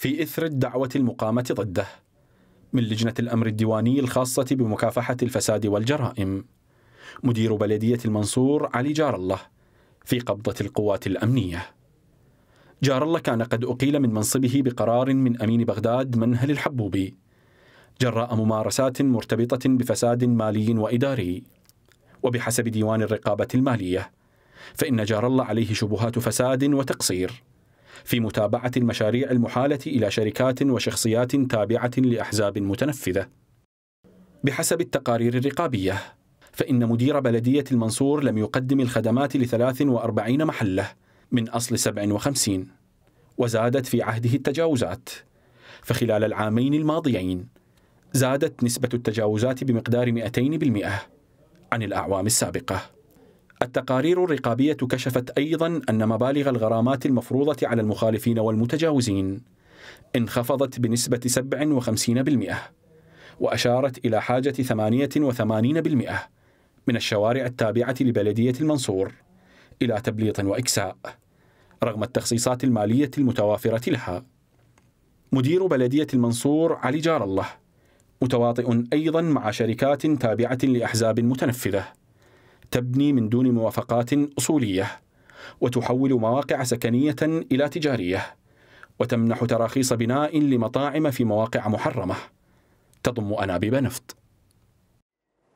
في إثر الدعوة المقامة ضده من لجنة الأمر الديواني الخاصة بمكافحة الفساد والجرائم مدير بلدية المنصور علي جار الله في قبضة القوات الأمنية جار الله كان قد أقيل من منصبه بقرار من أمين بغداد منهل الحبوبي جراء ممارسات مرتبطة بفساد مالي وإداري وبحسب ديوان الرقابة المالية فإن جار الله عليه شبهات فساد وتقصير في متابعة المشاريع المحالة إلى شركات وشخصيات تابعة لأحزاب متنفذة. بحسب التقارير الرقابية، فإن مدير بلدية المنصور لم يقدم الخدمات ل 43 محلة من أصل 57 وزادت في عهده التجاوزات فخلال العامين الماضيين زادت نسبة التجاوزات بمقدار 200% عن الأعوام السابقة التقارير الرقابية كشفت أيضا أن مبالغ الغرامات المفروضة على المخالفين والمتجاوزين انخفضت بنسبة 57% وأشارت إلى حاجة 88% من الشوارع التابعة لبلدية المنصور إلى تبليط وإكساء رغم التخصيصات المالية المتوافرة لها مدير بلدية المنصور علي جار الله متواطئ أيضا مع شركات تابعة لأحزاب متنفذة تبني من دون موافقات أصولية وتحول مواقع سكنية إلى تجارية وتمنح تراخيص بناء لمطاعم في مواقع محرمة تضم أنابيب نفط